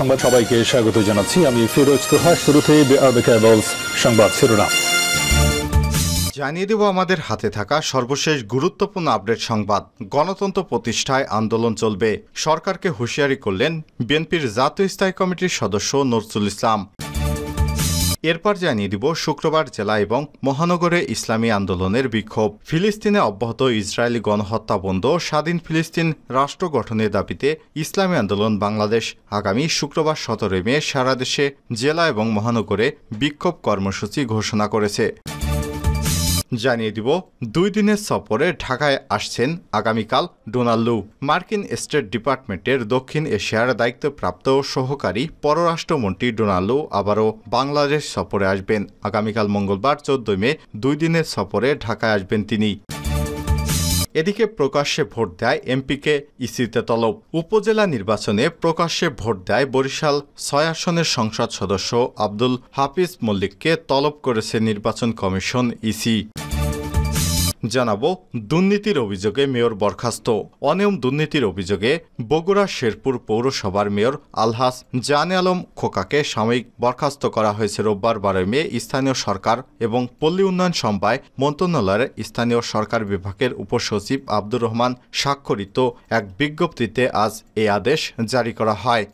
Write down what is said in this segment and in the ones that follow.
সংবাদ সবাইকে স্বাগত জানাচ্ছি আমি ফিরোজ তোহা শুরুতে সংবাদ শিরোনাম জানিয়ে দেব আমাদের হাতে থাকা সর্বশেষ গুরুত্বপূর্ণ আপডেট সংবাদ গণতন্ত্র প্রতিষ্ঠায় আন্দোলন চলবে সরকারকে হুঁশিয়ারি করলেন বিএনপির জাতীয় স্থায়ী কমিটির সদস্য নজরুল ইসলাম এরপর জানিয়ে দিব শুক্রবার জেলা এবং মহানগরে ইসলামী আন্দোলনের বিক্ষোভ ফিলিস্তিনে অব্যাহত ইসরায়েলি গণহত্যা বন্ধ স্বাধীন ফিলিস্তিন রাষ্ট্র গঠনের দাবিতে ইসলামী আন্দোলন বাংলাদেশ আগামী শুক্রবার সতেরোই মে সারা দেশে জেলা এবং মহানগরে বিক্ষোভ কর্মসূচি ঘোষণা করেছে জানিয়ে দিব দুই দিনের সফরে ঢাকায় আসছেন আগামীকাল ডোনাল্ডু মার্কিন স্টেট ডিপার্টমেন্টের দক্ষিণ এশিয়ার দায়িত্বপ্রাপ্ত সহকারী পররাষ্ট্রমন্ত্রী ডোনাল্ডু আবারও বাংলাদেশ সফরে আসবেন আগামীকাল মঙ্গলবার চোদ্দই মে দুই দিনের সফরে ঢাকায় আসবেন তিনি এদিকে প্রকাশ্যে ভোট দেয় এমপিকে ইসিতে তলব উপজেলা নির্বাচনে প্রকাশ্যে ভোট দেয় বরিশাল ছয় আসনের সংসদ সদস্য আব্দুল হাফিজ মল্লিককে তলব করেছে নির্বাচন কমিশন ইসি জানাবো দুর্নীতির অভিযোগে মেয়র বরখাস্ত অনিয়ম দুর্নীতির অভিযোগে বগুড়া শেরপুর পৌরসভার মেয়র আলহাস জানে আলম খোকাকে সাময়িক বরখাস্ত করা হয়েছে রোববার বারোই মে স্থানীয় সরকার এবং পল্লী উন্নয়ন সম্পায় মন্ত্রণালয়ের স্থানীয় সরকার বিভাগের উপসচিব আব্দুর রহমান স্বাক্ষরিত এক বিজ্ঞপ্তিতে আজ এ আদেশ জারি করা হয়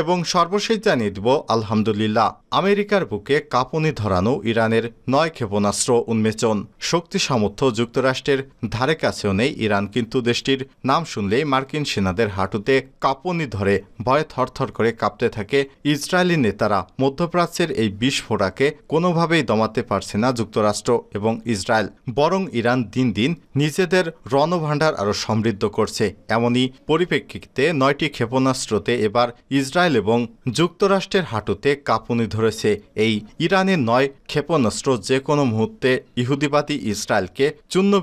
এবং সর্বশেষ জানিয়ে দিব আলহামদুলিল্লাহ আমেরিকার বুকে কাঁপুনি ধরানো ইরানের নয় ক্ষেপণাস্ত্র উন্মেচন শক্তি সামর্থ্য যুক্তরাষ্ট্রের ধারে কাছেও নেই ইরান কিন্তু দেশটির নাম শুনলেই মার্কিন সেনাদের হাঁটুতে কাঁপুনি ধরে ভয়ে থরথর করে কাঁপতে থাকে ইসরায়েলি নেতারা মধ্যপ্রাচ্যের এই বিস্ফোরাকে কোনোভাবেই দমাতে পারছে না যুক্তরাষ্ট্র এবং ইসরায়েল বরং ইরান দিন দিন নিজেদের রণভাণ্ডার আরও সমৃদ্ধ করছে এমনই পরিপ্রেক্ষিতে নয়টি ক্ষেপণাস্ত্রতে এবার ইসরায়েল ইসরায়েল এবং যুক্তরাষ্ট্রের হাঁটুতে কাঁপুনি ধরেছে এই ইরানের নয় ক্ষেপণাস্ত্র যে কোনো মুহূর্তে ইহুদিবাদী ইসরায়েলকে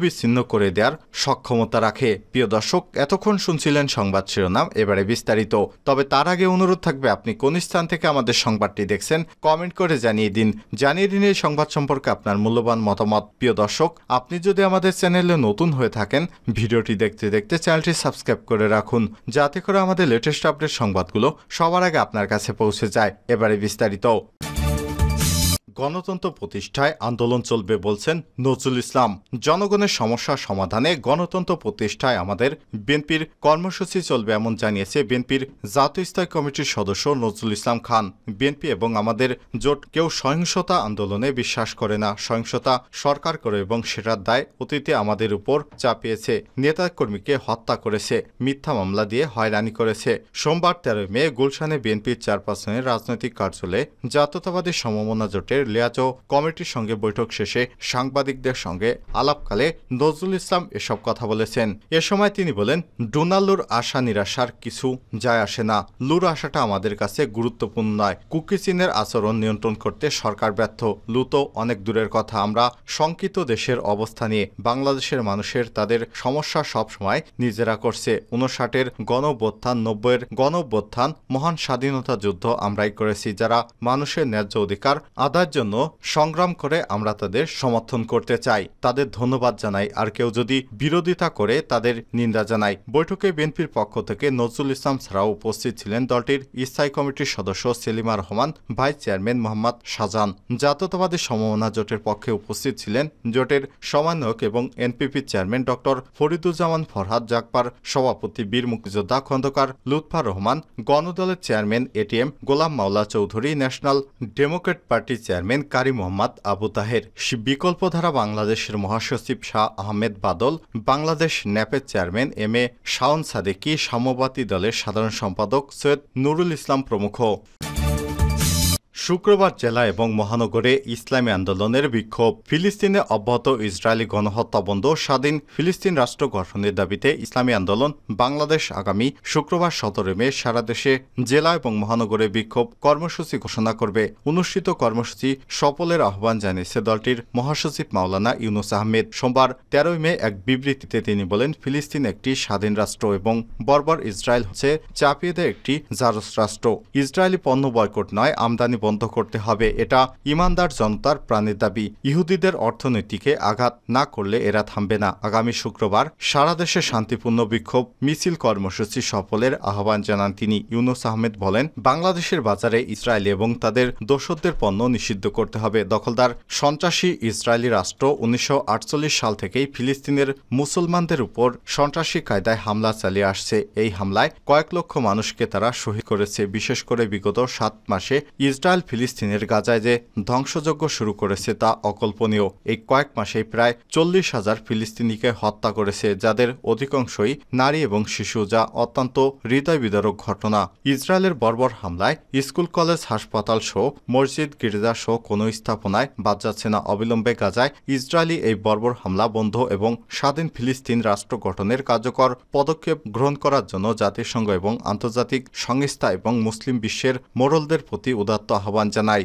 বিচ্ছিন্ন করে দেওয়ার সক্ষমতা রাখে প্রিয় দর্শক এতক্ষণ শুনছিলেন সংবাদ শিরোনাম এবারে বিস্তারিত তবে তার আগে অনুরোধ থাকবে আপনি কোন স্থান থেকে আমাদের সংবাদটি দেখছেন কমেন্ট করে জানিয়ে দিন জানিয়ে দিন এই সংবাদ সম্পর্কে আপনার মূল্যবান মতামত প্রিয় দর্শক আপনি যদি আমাদের চ্যানেলে নতুন হয়ে থাকেন ভিডিওটি দেখতে দেখতে চ্যানেলটি সাবস্ক্রাইব করে রাখুন যাতে করে আমাদের লেটেস্ট আপডেট সংবাদগুলো সবার আগে আপনার কাছে পৌঁছে যায় এবারে বিস্তারিত গণতন্ত্র প্রতিষ্ঠায় আন্দোলন চলবে বলছেন নজরুল ইসলাম জনগণের সমস্যা সমাধানে গণতন্ত্র প্রতিষ্ঠায় আমাদের বিএনপির কর্মসূচি চলবে এমন জানিয়েছে বিএনপির জাতীয় স্থায়ী কমিটির সদস্য নজরুল ইসলাম খান বিএনপি এবং আমাদের জোট কেউ সহিংসতা আন্দোলনে বিশ্বাস করে না সহিংসতা সরকার করে এবং সেটার দায় অতীতে আমাদের উপর চাপিয়েছে নেতা কর্মীকে হত্যা করেছে মিথ্যা মামলা দিয়ে হয়রানি করেছে সোমবার তেরোই মে গুলশানে বিএনপির চেয়ারপারসনের রাজনৈতিক কার্যালয়ে জাতীয়তাবাদী সমমনা জোটের লিয়াজো কমিটির সঙ্গে বৈঠক শেষে সাংবাদিকদের সঙ্গে আলাপকালে নজরুল ইসলাম এসব কথা বলেছেন এ সময় তিনি বলেন ডোনাল্ডুর আশা নিরাশার কিছু যায় আসে না লুর আশাটা আমাদের কাছে গুরুত্বপূর্ণ নয় কুকিচিনের আচরণ নিয়ন্ত্রণ করতে সরকার ব্যর্থ লুতো অনেক দূরের কথা আমরা শঙ্কিত দেশের অবস্থা নিয়ে বাংলাদেশের মানুষের তাদের সমস্যা সবসময় নিজেরা করছে উনষাটের গণবোত্থান নব্বইয়ের গণবোত্থান মহান স্বাধীনতা যুদ্ধ আমরাই করেছি যারা মানুষের ন্যায্য অধিকার আদায় জন্য সংগ্রাম করে আমরা তাদের সমর্থন করতে চাই তাদের ধন্যবাদ জানাই আর কেউ যদি বিরোধিতা করে তাদের নিন্দা জানাই বৈঠকে বিএনপির পক্ষ থেকে নজরুল ইসলাম ছাড়াও উপস্থিত ছিলেন দলটির স্থায়ী কমিটির সদস্য সেলিমা রহমান ভাইস চেয়ারম্যান মোহাম্মদ শাহজান জাতীয়তাবাদী সমমনা জোটের পক্ষে উপস্থিত ছিলেন জোটের সমানক এবং NPP chairman doctor Fariduzzaman Farhad জাকপার সভাপতি বীর মুক্তিযোদ্ধা খন্দকার লুৎফা রহমান গণদলের chairman ATM Golam Maula Chowdhury national democrat party chairman chairman Qari Mohammad Abu Taher Bikalpadhara বাংলাদেশের মহাসচিব শাহ আহমেদ বাদল বাংলাদেশ ন্যাপের chairman M A Shaon Sadeki সাম্যবাদী দলের সাধারণ সম্পাদক সৈয়দ নুরুল ইসলাম প্রমুখ শুক্রবার জেলা এবং মহানগরে ইসলামী আন্দোলনের বিক্ষোভ ফিলিস্তিনে অব্যাহত ইসরায়েলি গণহত্যা বন্ধ স্বাধীন ফিলিস্তিন রাষ্ট্র গঠনের দাবিতে ইসলামী আন্দোলন বাংলাদেশ আগামী শুক্রবার সতেরো মে সারা দেশে জেলা এবং মহানগরে বিক্ষোভ কর্মসূচি ঘোষণা করবে অনুষ্ঠিত কর্মসূচি সফলের আহ্বান জানিয়েছে দলটির মহাসচিব মাওলানা ইউনুস আহমেদ সোমবার তেরোই মে এক বিবৃতিতে তিনি বলেন ফিলিস্তিন একটি স্বাধীন রাষ্ট্র এবং বর্বর ইসরায়েল হচ্ছে চাপিয়ে দেয় একটি জারস রাষ্ট্র ইসরায়েলি পণ্য বয়কট নয় আমদানি বন্ধ করতে হবে এটা ইমানদার জনতার প্রাণের দাবি ইহুদিদের অর্থনীতিকে আঘাত না করলে এরা থামবে না আগামী শুক্রবার সারা দেশে শান্তিপূর্ণ বিক্ষোভ মিছিল কর্মসূচি সফলের আহ্বান জানান তিনি ইউনুস আহমেদ বলেন বাংলাদেশের বাজারে ইসরায়েল এবং তাদের দোষদের পণ্য নিষিদ্ধ করতে হবে দখলদার সন্ত্রাসী ইসরায়েলি রাষ্ট্র উনিশশো সাল থেকেই ফিলিস্তিনের মুসলমানদের উপর সন্ত্রাসী কায়দায় হামলা চালিয়ে আসছে এই হামলায় কয়েক লক্ষ মানুষকে তারা শহীদ করেছে বিশেষ করে বিগত সাত মাসে ইসরায়েল ইসরায়েল ফিলিস্তিনের গাজায় যে ধ্বংসযজ্ঞ শুরু করেছে তা অকল্পনীয় এই কয়েক মাসেই প্রায় চল্লিশ হাজার ফিলিস্তিনিকে হত্যা করেছে যাদের অধিকাংশই নারী এবং শিশু যা অত্যন্ত হৃদয় বিদারক ঘটনা ইসরায়েলের বর্বর হামলায় স্কুল কলেজ হাসপাতাল সহ মসজিদ গির্জা সহ কোনো স্থাপনায় বাদ যাচ্ছে না অবিলম্বে গাজায় ইসরায়েলি এই বর্বর হামলা বন্ধ এবং স্বাধীন ফিলিস্তিন রাষ্ট্র গঠনের কার্যকর পদক্ষেপ গ্রহণ করার জন্য জাতিসংঘ এবং আন্তর্জাতিক সংস্থা এবং মুসলিম বিশ্বের মোরলদের প্রতি উদাত্ত আহ্বান জানায়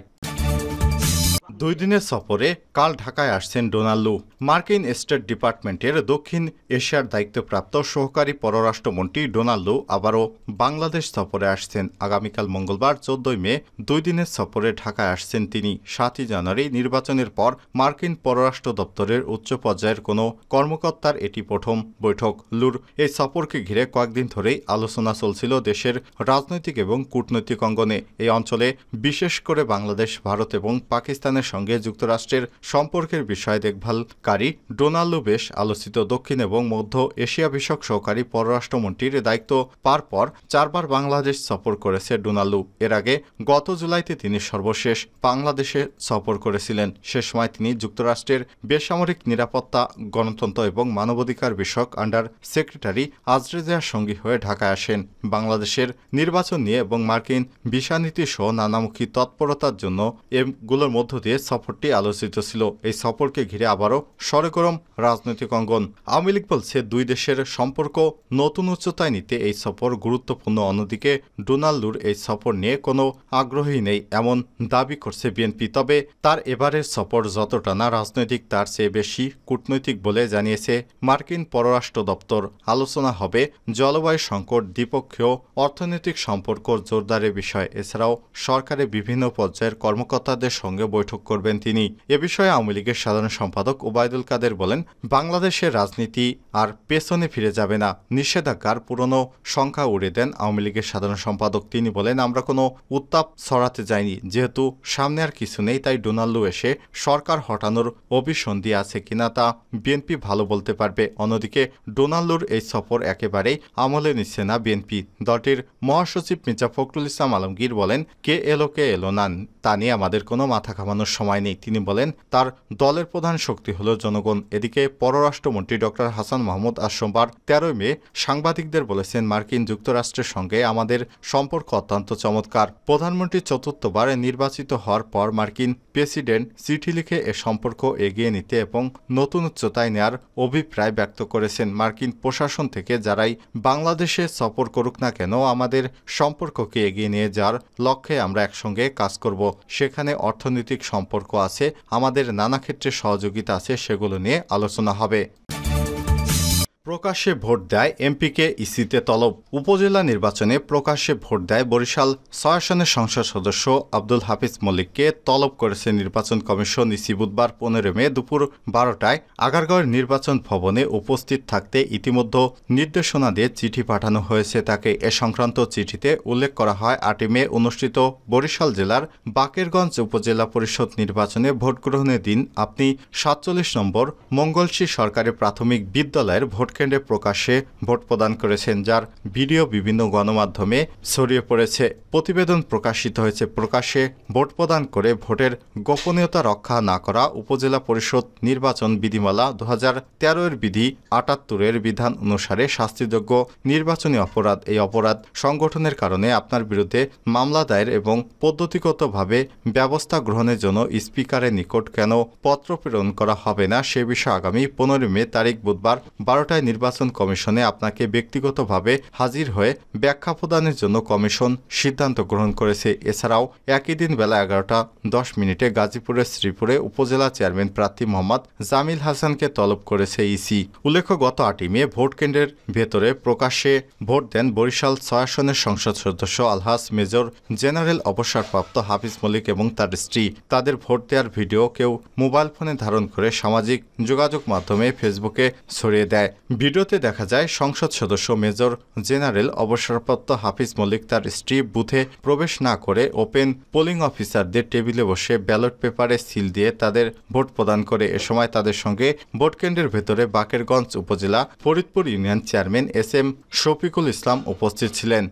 দুই দিনের সফরে কাল ঢাকায় আসছেন ডোনাল্ডু মার্কিন স্টেট ডিপার্টমেন্টের দক্ষিণ এশিয়ার দায়িত্বপ্রাপ্ত সহকারী পররাষ্ট্রমন্ত্রী ডোনাল্ডু আবারও বাংলাদেশ সফরে আসছেন আগামীকাল মঙ্গলবার চোদ্দই মে দুই দিনের সফরে ঢাকায় আসছেন তিনি সাতই জানুয়ারি নির্বাচনের পর মার্কিন পররাষ্ট্র দপ্তরের উচ্চ পর্যায়ের কোনো কর্মকর্তার এটি প্রথম বৈঠক লুর এই সফরকে ঘিরে কয়েকদিন ধরেই আলোচনা চলছিল দেশের রাজনৈতিক এবং কূটনৈতিক অঙ্গনে এই অঞ্চলে বিশেষ করে বাংলাদেশ ভারত এবং পাকিস্তানের সঙ্গে যুক্তরাষ্ট্রের সম্পর্কের বিষয়ে দেখভালকারী ডোনাল্ড বেশ আলোচিত দক্ষিণ এবং মধ্য এশিয়া বিষয়ক সহকারী পররাষ্ট্রমন্ত্রীর দায়িত্ব পার পর চারবার বাংলাদেশ সফর করেছে ডোনাল্ড এর আগে গত জুলাইতে তিনি সর্বশেষ বাংলাদেশে সফর করেছিলেন সে সময় তিনি যুক্তরাষ্ট্রের বেসামরিক নিরাপত্তা গণতন্ত্র এবং মানবাধিকার বিষয়ক আন্ডার সেক্রেটারি আজরেজার সঙ্গী হয়ে ঢাকায় আসেন বাংলাদেশের নির্বাচন নিয়ে এবং মার্কিন ভিসানীতি সহ নানামুখী তৎপরতার জন্য এগুলোর মধ্য দিয়ে সফরটি আলোচিত ছিল এই সফরকে ঘিরে আবারও সরগরম রাজনৈতিক অঙ্গন আওয়ামী লীগ বলছে দুই দেশের সম্পর্ক নতুন উচ্চতায় নিতে এই সফর গুরুত্বপূর্ণ অন্যদিকে ডোনাল্ডুর এই সফর নিয়ে কোনো আগ্রহী নেই এমন দাবি করছে বিএনপি তবে তার এবারের সফর যতটা না রাজনৈতিক তার চেয়ে বেশি কূটনৈতিক বলে জানিয়েছে মার্কিন পররাষ্ট্র দপ্তর আলোচনা হবে জলবায়ু সংকট দ্বিপক্ষীয় অর্থনৈতিক সম্পর্ক জোরদারের বিষয় এছাড়াও সরকারের বিভিন্ন পর্যায়ের কর্মকর্তাদের সঙ্গে বৈঠক করবেন তিনি এ বিষয়ে আওয়ামী লীগের সাধারণ সম্পাদক ওবায়দুল কাদের বলেন বাংলাদেশের রাজনীতি আর পেছনে ফিরে যাবে না নিষেধাজ্ঞার পুরনো সংখ্যা উড়ে দেন আওয়ামী লীগের সাধারণ সম্পাদক তিনি বলেন আমরা কোনো উত্তাপ ছড়াতে যাইনি যেহেতু সামনে আর কিছু নেই তাই ডোনাল্ডো এসে সরকার হটানোর অভিসন্ধি আছে কিনা তা বিএনপি ভালো বলতে পারবে অন্যদিকে ডোনাল্ডোর এই সফর একেবারেই আমলে নিচ্ছে না বিএনপি দলটির মহাসচিব মির্জা ফখরুল ইসলাম আলমগীর বলেন কে এলো কে এলো না তা নিয়ে আমাদের কোনো মাথা ঘামানোর সময় নেই তিনি বলেন তার দলের প্রধান শক্তি হল জনগণ এদিকে পররাষ্ট্রমন্ত্রী ডক্টর হাসান মাহমুদ আজ সোমবার তেরোই মে সাংবাদিকদের বলেছেন মার্কিন যুক্তরাষ্ট্রের সঙ্গে আমাদের সম্পর্ক অত্যন্ত চমৎকার প্রধানমন্ত্রী চতুর্থবার নির্বাচিত হওয়ার পর মার্কিন প্রেসিডেন্ট চিঠি লিখে এ সম্পর্ক এগিয়ে নিতে এবং নতুন উচ্চতায় নেয়ার অভিপ্রায় ব্যক্ত করেছেন মার্কিন প্রশাসন থেকে যারাই বাংলাদেশে সফর করুক না কেন আমাদের সম্পর্ককে এগিয়ে নিয়ে যাওয়ার লক্ষ্যে আমরা একসঙ্গে কাজ করব সেখানে অর্থনৈতিক সম্পর্ক সম্পর্ক আছে আমাদের নানা ক্ষেত্রে সহযোগিতা আছে সেগুলো নিয়ে আলোচনা হবে প্রকাশ্যে ভোট দেয় এমপিকে ইসিতে তলব উপজেলা নির্বাচনে প্রকাশ্যে ভোট দেয় বরিশাল ছয় আসনের সংসদ সদস্য আব্দুল হাফিজ মল্লিককে তলব করেছে নির্বাচন কমিশন ইসি বুধবার পনেরো মে দুপুর বারোটায় আগারগড় নির্বাচন ভবনে উপস্থিত থাকতে ইতিমধ্যে নির্দেশনা দিয়ে চিঠি পাঠানো হয়েছে তাকে এ সংক্রান্ত চিঠিতে উল্লেখ করা হয় আটই মে অনুষ্ঠিত বরিশাল জেলার বাকেরগঞ্জ উপজেলা পরিষদ নির্বাচনে ভোট গ্রহণের দিন আপনি সাতচল্লিশ নম্বর মঙ্গলশী সরকারি প্রাথমিক বিদ্যালয়ের ভোট কেন্দ্রে প্রকাশ্যে ভোট প্রদান করেছেন যার ভিডিও বিভিন্ন গণমাধ্যমে ছড়িয়ে পড়েছে প্রতিবেদন প্রকাশিত হয়েছে প্রকাশ্যে ভোট প্রদান করে ভোটের গোপনীয়তা রক্ষা না করা উপজেলা পরিষদ নির্বাচন বিধিমালা দু এর বিধি আটাত্তরের বিধান অনুসারে শাস্তিযোগ্য নির্বাচনী অপরাধ এই অপরাধ সংগঠনের কারণে আপনার বিরুদ্ধে মামলা দায়ের এবং পদ্ধতিগতভাবে ব্যবস্থা গ্রহণের জন্য স্পিকারের নিকট কেন পত্র প্রেরণ করা হবে না সে বিষয়ে আগামী পনেরো মে তারিখ বুধবার বারোটায় মামলায় নির্বাচন কমিশনে আপনাকে ব্যক্তিগতভাবে হাজির হয়ে ব্যাখ্যা প্রদানের জন্য কমিশন সিদ্ধান্ত গ্রহণ করেছে এছাড়াও একই দিন বেলা এগারোটা দশ মিনিটে গাজীপুরের শ্রীপুরে উপজেলা চেয়ারম্যান প্রার্থী মোহাম্মদ জামিল হাসানকে তলব করেছে ইসি উল্লেখ্য গত আটই মে ভোট কেন্দ্রের ভেতরে প্রকাশ্যে ভোট দেন বরিশাল ছয় আসনের সংসদ সদস্য আলহাস মেজর জেনারেল অবসরপ্রাপ্ত হাফিজ মলিক এবং তার স্ত্রী তাদের ভোট দেওয়ার ভিডিও কেউ মোবাইল ফোনে ধারণ করে সামাজিক যোগাযোগ মাধ্যমে ফেসবুকে ছড়িয়ে দেয় ভিডিওতে দেখা যায় সংসদ সদস্য মেজর জেনারেল অবসরপ্রাপ্ত হাফিজ মল্লিক তার স্ত্রী বুথে প্রবেশ না করে ওপেন পোলিং অফিসারদের টেবিলে বসে ব্যালট পেপারে সিল দিয়ে তাদের ভোট প্রদান করে এ সময় তাদের সঙ্গে ভোট কেন্দ্রের ভেতরে Bakerganj upazila Faridpur union chairman S M Shafiqul Islam উপস্থিত ছিলেন